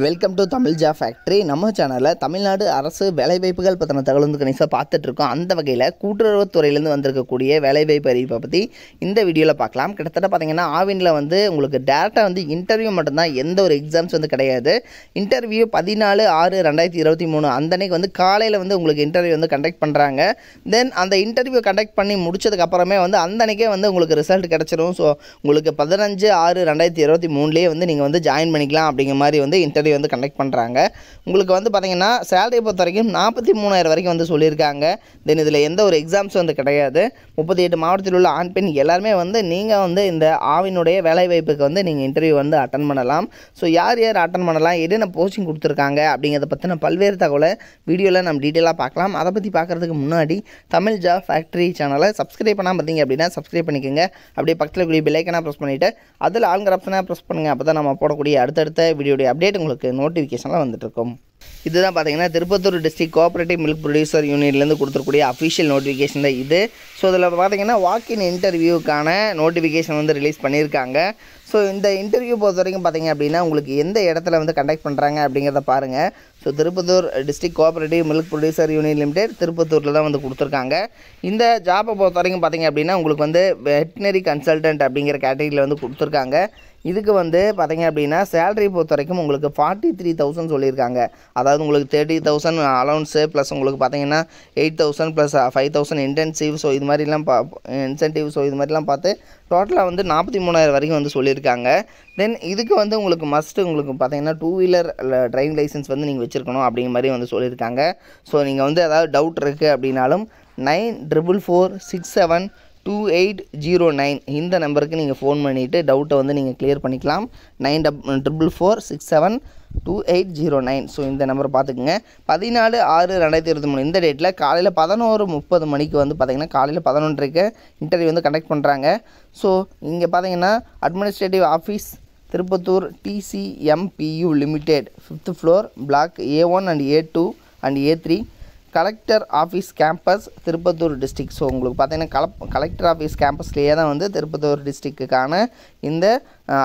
welcome to Tamil Jha factory நம்ம சேனலில் தமிழ்நாடு அரசு வேலைவாய்ப்புகள் பற்றின தகவல் வந்து கணிசாக பார்த்துட்ருக்கோம் அந்த வகையில் துறையிலேருந்து வந்திருக்கக்கூடிய வேலைவாய்ப்பு அறிவிப்பை பற்றி இந்த வீடியோவில் பார்க்கலாம் கிட்டத்தட்ட பார்த்திங்கன்னா ஆவினில் வந்து உங்களுக்கு டேரெக்டாக வந்து இன்டர்வியூ மட்டும்தான் எந்த ஒரு எக்ஸாம்ஸ் வந்து கிடையாது இன்டர்வியூ பதினாலு ஆறு ரெண்டாயிரத்தி இருபத்தி மூணு அந்த வந்து காலையில் வந்து உங்களுக்கு இன்டர்வியூ வந்து கண்டக்ட் பண்ணுறாங்க தென் அந்த இன்டர்வியூ கண்டக்ட் பண்ணி முடிச்சதுக்கப்புறமே வந்து அந்த அன்றைக்கே வந்து உங்களுக்கு ரிசல்ட் கிடச்சிரும் ஸோ உங்களுக்கு பதினஞ்சு ஆறு ரெண்டாயிரத்தி இருபத்தி மூணுலேயே வந்து நீங்கள் வந்து ஜாயின் பண்ணிக்கலாம் அப்படிங்கிற மாதிரி வந்து இன்டர்வியூ ஸ்டடி வந்து கண்டக்ட் பண்ணுறாங்க உங்களுக்கு வந்து பார்த்திங்கன்னா சேலரி பொறுத்த வரைக்கும் நாற்பத்தி மூணாயிரம் வரைக்கும் வந்து சொல்லியிருக்காங்க தென் இதில் எந்த ஒரு எக்ஸாம்ஸும் வந்து கிடையாது முப்பத்தி எட்டு மாவட்டத்தில் உள்ள ஆண் பெண் எல்லாருமே வந்து நீங்கள் வந்து இந்த ஆவினுடைய வேலைவாய்ப்புக்கு வந்து நீங்கள் இன்டர்வியூ வந்து அட்டன் பண்ணலாம் ஸோ யார் யார் அட்டன் பண்ணலாம் என்னென்ன போஸ்டிங் கொடுத்துருக்காங்க அப்படிங்கிறத பற்றின பல்வேறு தகவலை வீடியோவில் நம்ம டீட்டெயிலாக பார்க்கலாம் அதை பற்றி பார்க்குறதுக்கு முன்னாடி தமிழ் ஜாப் ஃபேக்ட்ரி சேனலை சப்ஸ்கிரைப் பண்ணால் பார்த்தீங்க அப்படின்னா சப்ஸ்கிரைப் பண்ணிக்கோங்க அப்படியே பக்கத்தில் கூடிய பில்லைக்கனாக ப்ரெஸ் பண்ணிவிட்டு அதில் ஆளுங்கிற ஆப்ஷனாக ப்ரெஸ் பண்ணுங்கள் அப்போ தான் நம்ம போடக்கூடிய அடுத்தடுத்த வீடியோடைய அப்டேட் உங்களுக்கு உங்களுக்கு நோட்டிஃபிகேஷன்லாம் வந்துட்டுருக்கும் இதுதான் பார்த்தீங்கன்னா Tirupattur district cooperative milk producer யூனியன்லேருந்து கொடுத்துருக்கூடிய அஃபிஷியல் நோட்டிஃபிகேஷன் தான் இது ஸோ இதில் பார்த்தீங்கன்னா வாக்கின் இன்டர்வியூக்கான நோட்டிஃபிகேஷன் வந்து ரிலீஸ் பண்ணியிருக்காங்க ஸோ இந்த இன்டர்வியூ பொறுத்த வரைக்கும் பார்த்தீங்க அப்படின்னா உங்களுக்கு எந்த இடத்துல வந்து கண்டக்ட் பண்ணுறாங்க அப்படிங்கிறத பாருங்கள் so Tirupattur district cooperative milk producer union limited திருப்பத்தூரில் தான் வந்து கொடுத்துருக்காங்க இந்த ஜாப்பை பொறுத்த வரைக்கும் பார்த்தீங்க அப்படின்னா உங்களுக்கு வந்து வெட்டினரி கன்சல்டன்ட் அப்படிங்கிற கேட்டகரியில் வந்து கொடுத்துருக்காங்க இதுக்கு வந்து பார்த்தீங்க அப்படின்னா சேலரி பொறுத்த வரைக்கும் உங்களுக்கு ஃபார்ட்டி த்ரீ தௌசண்ட் சொல்லியிருக்காங்க அதாவது உங்களுக்கு தேர்ட்டி தௌசண்ட் அலவுன்ஸு ப்ளஸ் உங்களுக்கு பார்த்தீங்கன்னா eight thousand plus five thousand incentive so இது மாதிரிலாம் பா இன்சென்டிவ் ஸோ இது மாதிரிலாம் பார்த்து டோட்டலாக வந்து நாற்பத்தி மூணாயிரம் வரைக்கும் வந்து சொல்லியிருக்காங்க தென் இதுக்கு வந்து உங்களுக்கு மஸ்ட்டு உங்களுக்கு பார்த்தீங்கன்னா டூ வீலர் டிரைவிங் லைசன்ஸ் வந்து நீங்கள் வச்சுருக்கணும் அப்படிங்கிற மாதிரி வந்து சொல்லியிருக்காங்க ஸோ நீங்கள் வந்து ஏதாவது டவுட் இருக்குது அப்படின்னாலும் nine triple four six seven two eight zero nine இந்த நம்பருக்கு நீங்கள் ஃபோன் பண்ணிவிட்டு டவுட்டை வந்து நீங்கள் கிளியர் பண்ணிக்கலாம் nine double triple four six seven two eight zero nine so இந்த நம்பரை பார்த்துக்குங்க பதினாலு ஆறு ரெண்டாயிரத்தி இருபத்தி மூணு இந்த டேட்டில் காலையில் பதினோரு முப்பது மணிக்கு வந்து பார்த்திங்கன்னா காலையில் பதினொன்றைக்கு இன்டர்வியூ வந்து கண்டக்ட் பண்ணுறாங்க ஸோ இங்கே பார்த்தீங்கன்னா administrative office Tirupattur DCMPU limited fifth floor block A one and A two and A three collector office campus Tirupattur district so உங்களுக்கு பார்த்தீங்கன்னா கலப் கலெக்டர் ஆஃபீஸ் கேம்பஸ்லேயே தான் வந்து திருப்பத்தூர் டிஸ்ட்ரிக்குக்கான இந்த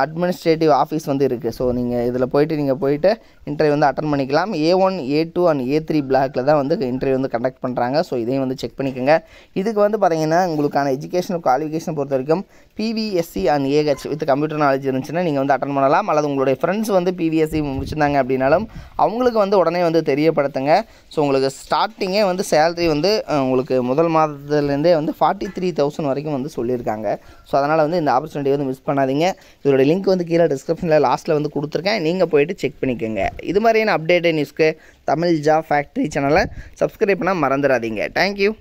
அட்மினிஸ்ட்ரேட்டிவ் ஆஃபீஸ் வந்து இருக்குது ஸோ நீங்கள் இதில் போயிட்டு நீங்கள் போயிட்டு இன்டர்வியூ வந்து அட்டன் பண்ணிக்கலாம் A one A two and A three பிளாக்கில் தான் வந்து இன்டர்வியூ வந்து கண்டக்ட் பண்ணுறாங்க ஸோ இதையும் வந்து செக் பண்ணிக்கோங்க இதுக்கு வந்து பார்த்தீங்கன்னா உங்களுக்கான எஜுகேஷன் குவாலிஃபிகேஷன் பொறுத்த வரைக்கும் BVSc and AH with computer knowledge இருந்துச்சுன்னா நீங்கள் வந்து அட்டன் பண்ணலாம் அல்லது உங்களுடைய ஃப்ரெண்ட்ஸ் வந்து பிவிஎஸ்சி முடிச்சிருந்தாங்க அப்படின்னாலும் அவங்களுக்கு வந்து உடனே வந்து தெரியப்படுத்துங்க ஸோ உங்களுக்கு ஸ்டார்டிங்கே வந்து சேலரி வந்து உங்களுக்கு முதல் மாதத்துலேருந்தே வந்து ஃபார்ட்டி த்ரீ தௌசண்ட் வரைக்கும் வந்து சொல்லியிருக்காங்க ஸோ அதனால் வந்து இந்த ஆப்பர்ச்சுனிட்டி வந்து மிஸ் பண்ணாதீங்க இதோட இதோட லிங்க் வந்து கீழே டிஸ்கிரிப்ஷனில் லாஸ்ட்டில் வந்து கொடுத்துருக்கேன் நீங்கள் போயிட்டு செக் பண்ணிக்கோங்க இது மாதிரியான அப்டேட்டட் நியூஸ்க்கு தமிழ் ஜா ஃபேக்ட்ரி சேனலை சப்ஸ்கிரைப் பண்ணால் மறந்துடாதீங்க தேங்க்யூ